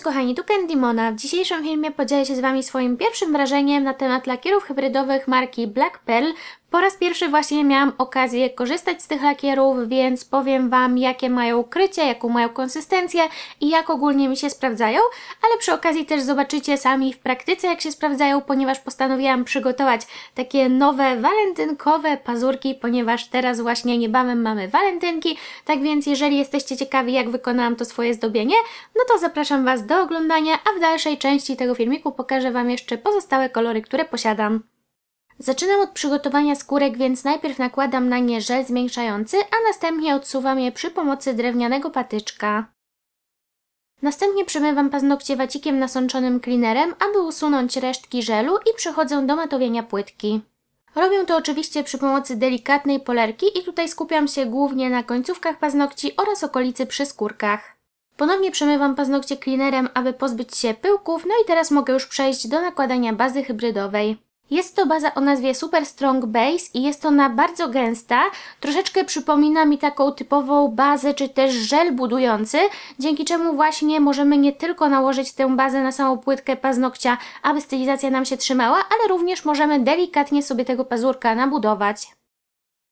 Cześć kochani, tu Candymona. W dzisiejszym filmie podzielę się z Wami swoim pierwszym wrażeniem na temat lakierów hybrydowych marki Black Pearl po raz pierwszy właśnie miałam okazję korzystać z tych lakierów, więc powiem Wam jakie mają krycie, jaką mają konsystencję i jak ogólnie mi się sprawdzają, ale przy okazji też zobaczycie sami w praktyce jak się sprawdzają, ponieważ postanowiłam przygotować takie nowe walentynkowe pazurki, ponieważ teraz właśnie niebawem mamy walentynki, tak więc jeżeli jesteście ciekawi jak wykonałam to swoje zdobienie, no to zapraszam Was do oglądania, a w dalszej części tego filmiku pokażę Wam jeszcze pozostałe kolory, które posiadam. Zaczynam od przygotowania skórek, więc najpierw nakładam na nie żel zmiękczający, a następnie odsuwam je przy pomocy drewnianego patyczka. Następnie przemywam paznokcie wacikiem nasączonym cleanerem, aby usunąć resztki żelu i przechodzę do matowienia płytki. Robię to oczywiście przy pomocy delikatnej polerki i tutaj skupiam się głównie na końcówkach paznokci oraz okolicy przy skórkach. Ponownie przemywam paznokcie cleanerem, aby pozbyć się pyłków, no i teraz mogę już przejść do nakładania bazy hybrydowej. Jest to baza o nazwie Super Strong Base i jest ona bardzo gęsta. Troszeczkę przypomina mi taką typową bazę czy też żel budujący, dzięki czemu właśnie możemy nie tylko nałożyć tę bazę na samą płytkę paznokcia, aby stylizacja nam się trzymała, ale również możemy delikatnie sobie tego pazurka nabudować.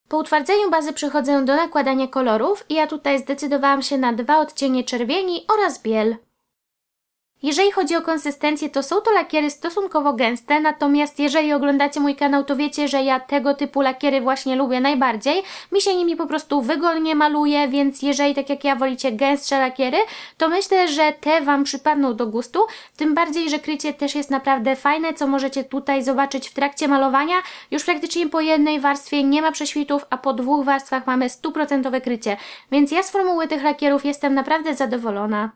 Po utwardzeniu bazy przechodzę do nakładania kolorów i ja tutaj zdecydowałam się na dwa odcienie czerwieni oraz biel. Jeżeli chodzi o konsystencję, to są to lakiery stosunkowo gęste, natomiast jeżeli oglądacie mój kanał, to wiecie, że ja tego typu lakiery właśnie lubię najbardziej. Mi się nimi po prostu wygolnie maluje, więc jeżeli tak jak ja wolicie gęstsze lakiery, to myślę, że te Wam przypadną do gustu, tym bardziej, że krycie też jest naprawdę fajne, co możecie tutaj zobaczyć w trakcie malowania. Już praktycznie po jednej warstwie nie ma prześwitów, a po dwóch warstwach mamy stuprocentowe krycie, więc ja z formuły tych lakierów jestem naprawdę zadowolona.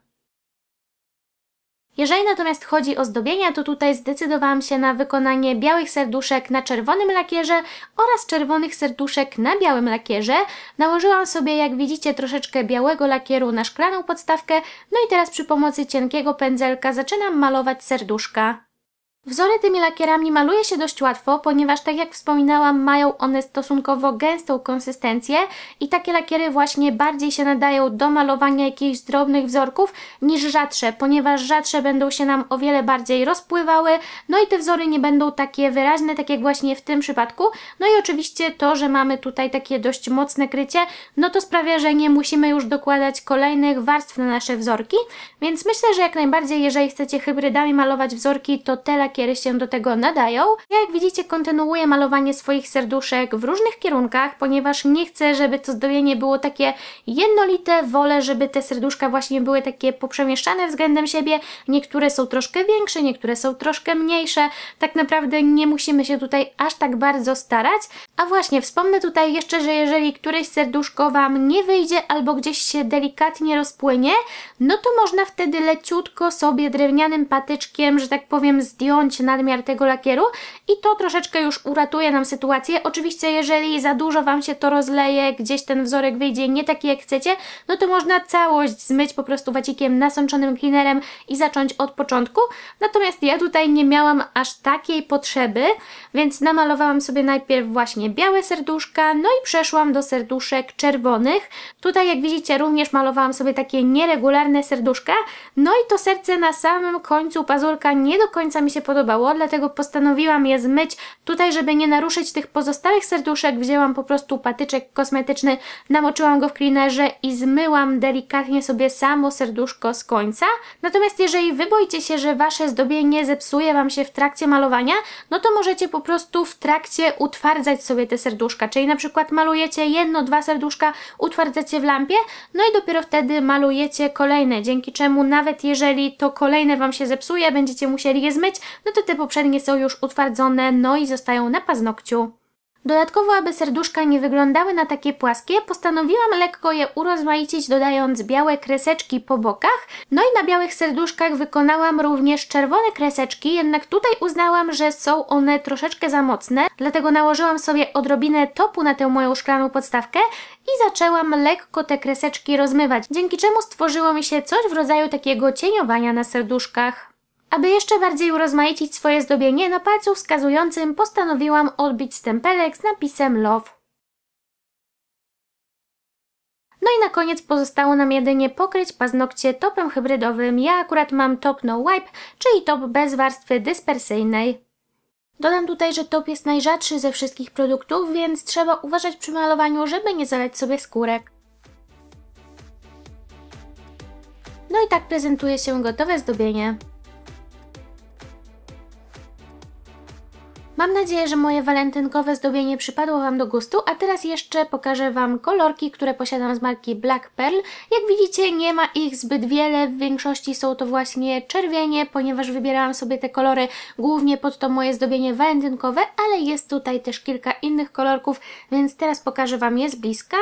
Jeżeli natomiast chodzi o zdobienia, to tutaj zdecydowałam się na wykonanie białych serduszek na czerwonym lakierze oraz czerwonych serduszek na białym lakierze. Nałożyłam sobie, jak widzicie, troszeczkę białego lakieru na szklaną podstawkę, no i teraz przy pomocy cienkiego pędzelka zaczynam malować serduszka. Wzory tymi lakierami maluje się dość łatwo, ponieważ tak jak wspominałam, mają one stosunkowo gęstą konsystencję i takie lakiery właśnie bardziej się nadają do malowania jakichś drobnych wzorków niż rzadsze, ponieważ rzadsze będą się nam o wiele bardziej rozpływały, no i te wzory nie będą takie wyraźne, tak jak właśnie w tym przypadku. No i oczywiście to, że mamy tutaj takie dość mocne krycie, no to sprawia, że nie musimy już dokładać kolejnych warstw na nasze wzorki, więc myślę, że jak najbardziej, jeżeli chcecie hybrydami malować wzorki, to te lakiery lakiery się do tego nadają. Ja jak widzicie kontynuuję malowanie swoich serduszek w różnych kierunkach, ponieważ nie chcę, żeby to zdojenie było takie jednolite, wolę, żeby te serduszka właśnie były takie poprzemieszczane względem siebie. Niektóre są troszkę większe, niektóre są troszkę mniejsze. Tak naprawdę nie musimy się tutaj aż tak bardzo starać. A właśnie, wspomnę tutaj jeszcze, że jeżeli któreś serduszko Wam nie wyjdzie albo gdzieś się delikatnie rozpłynie, no to można wtedy leciutko sobie drewnianym patyczkiem, że tak powiem, zdjąć nadmiar tego lakieru i to troszeczkę już uratuje nam sytuację. Oczywiście jeżeli za dużo Wam się to rozleje, gdzieś ten wzorek wyjdzie nie taki jak chcecie, no to można całość zmyć po prostu wacikiem nasączonym cleanerem i zacząć od początku. Natomiast ja tutaj nie miałam aż takiej potrzeby, więc namalowałam sobie najpierw właśnie białe serduszka, no i przeszłam do serduszek czerwonych. Tutaj jak widzicie również malowałam sobie takie nieregularne serduszka, no i to serce na samym końcu pazurka nie do końca mi się podoba, podobało, dlatego postanowiłam je zmyć. Tutaj, żeby nie naruszyć tych pozostałych serduszek, wzięłam po prostu patyczek kosmetyczny, namoczyłam go w cleanerze i zmyłam delikatnie sobie samo serduszko z końca. Natomiast jeżeli wy boicie się, że wasze zdobienie zepsuje wam się w trakcie malowania, no to możecie po prostu w trakcie utwardzać sobie te serduszka, czyli na przykład malujecie jedno, dwa serduszka, utwardzacie w lampie, no i dopiero wtedy malujecie kolejne, dzięki czemu nawet jeżeli to kolejne Wam się zepsuje, będziecie musieli je zmyć, no to te poprzednie są już utwardzone, no i zostają na paznokciu. Dodatkowo, aby serduszka nie wyglądały na takie płaskie, postanowiłam lekko je urozmaicić dodając białe kreseczki po bokach, no i na białych serduszkach wykonałam również czerwone kreseczki, jednak tutaj uznałam, że są one troszeczkę za mocne, dlatego nałożyłam sobie odrobinę topu na tę moją szklaną podstawkę i zaczęłam lekko te kreseczki rozmywać, dzięki czemu stworzyło mi się coś w rodzaju takiego cieniowania na serduszkach. Aby jeszcze bardziej urozmaicić swoje zdobienie, na palcu wskazującym postanowiłam odbić stempelek z napisem Love. No i na koniec pozostało nam jedynie pokryć paznokcie topem hybrydowym. Ja akurat mam top no wipe, czyli top bez warstwy dyspersyjnej. Dodam tutaj, że top jest najrzadszy ze wszystkich produktów, więc trzeba uważać przy malowaniu, żeby nie zalać sobie skórek. No i tak prezentuje się gotowe zdobienie. Mam nadzieję, że moje walentynkowe zdobienie przypadło Wam do gustu, a teraz jeszcze pokażę Wam kolorki, które posiadam z marki Black Pearl. Jak widzicie nie ma ich zbyt wiele, w większości są to właśnie czerwienie, ponieważ wybierałam sobie te kolory głównie pod to moje zdobienie walentynkowe, ale jest tutaj też kilka innych kolorków, więc teraz pokażę Wam je z bliska.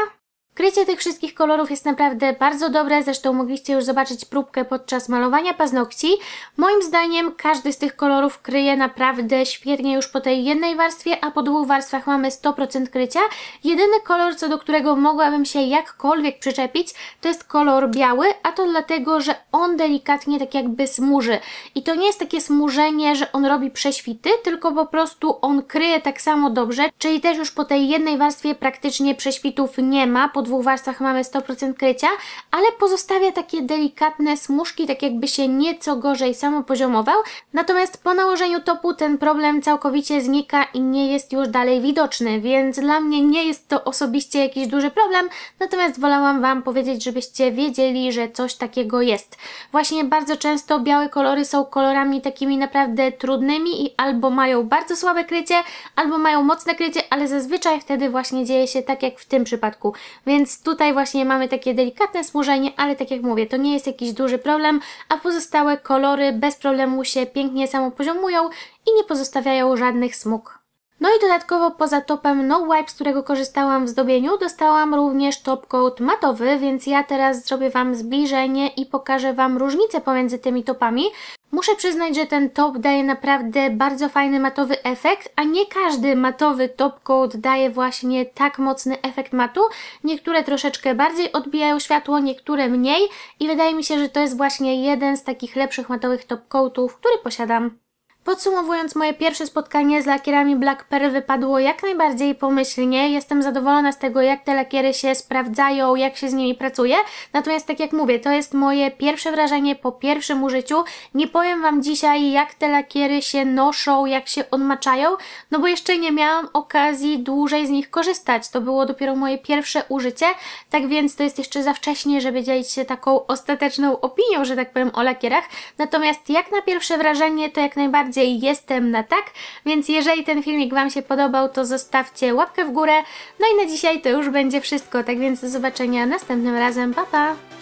Krycie tych wszystkich kolorów jest naprawdę bardzo dobre, zresztą mogliście już zobaczyć próbkę podczas malowania paznokci. Moim zdaniem każdy z tych kolorów kryje naprawdę świetnie już po tej jednej warstwie, a po dwóch warstwach mamy 100% krycia. Jedyny kolor, co do którego mogłabym się jakkolwiek przyczepić, to jest kolor biały, a to dlatego, że on delikatnie tak jakby smuży. I to nie jest takie smużenie, że on robi prześwity, tylko po prostu on kryje tak samo dobrze, czyli też już po tej jednej warstwie praktycznie prześwitów nie ma, po dwóch warstwach mamy 100% krycia, ale pozostawia takie delikatne smuszki, tak jakby się nieco gorzej samopoziomował. Natomiast po nałożeniu topu ten problem całkowicie znika i nie jest już dalej widoczny, więc dla mnie nie jest to osobiście jakiś duży problem, natomiast wolałam Wam powiedzieć, żebyście wiedzieli, że coś takiego jest. Właśnie bardzo często białe kolory są kolorami takimi naprawdę trudnymi i albo mają bardzo słabe krycie, albo mają mocne krycie, ale zazwyczaj wtedy właśnie dzieje się tak jak w tym przypadku. Więc tutaj właśnie mamy takie delikatne smużenie, ale tak jak mówię, to nie jest jakiś duży problem, a pozostałe kolory bez problemu się pięknie samopoziomują i nie pozostawiają żadnych smug. No i dodatkowo poza topem No Wipe, z którego korzystałam w zdobieniu, dostałam również top coat matowy, więc ja teraz zrobię Wam zbliżenie i pokażę Wam różnicę pomiędzy tymi topami, Muszę przyznać, że ten top daje naprawdę bardzo fajny matowy efekt, a nie każdy matowy top coat daje właśnie tak mocny efekt matu. Niektóre troszeczkę bardziej odbijają światło, niektóre mniej i wydaje mi się, że to jest właśnie jeden z takich lepszych matowych top coatów, który posiadam. Podsumowując, moje pierwsze spotkanie z lakierami Black Pearl wypadło jak najbardziej pomyślnie. Jestem zadowolona z tego, jak te lakiery się sprawdzają, jak się z nimi pracuje. Natomiast tak jak mówię, to jest moje pierwsze wrażenie po pierwszym użyciu. Nie powiem Wam dzisiaj, jak te lakiery się noszą, jak się odmaczają, no bo jeszcze nie miałam okazji dłużej z nich korzystać. To było dopiero moje pierwsze użycie, tak więc to jest jeszcze za wcześnie, żeby dzielić się taką ostateczną opinią, że tak powiem, o lakierach. Natomiast jak na pierwsze wrażenie, to jak najbardziej najbardziej jestem na tak, więc jeżeli ten filmik Wam się podobał, to zostawcie łapkę w górę. No i na dzisiaj to już będzie wszystko, tak więc do zobaczenia następnym razem, pa pa!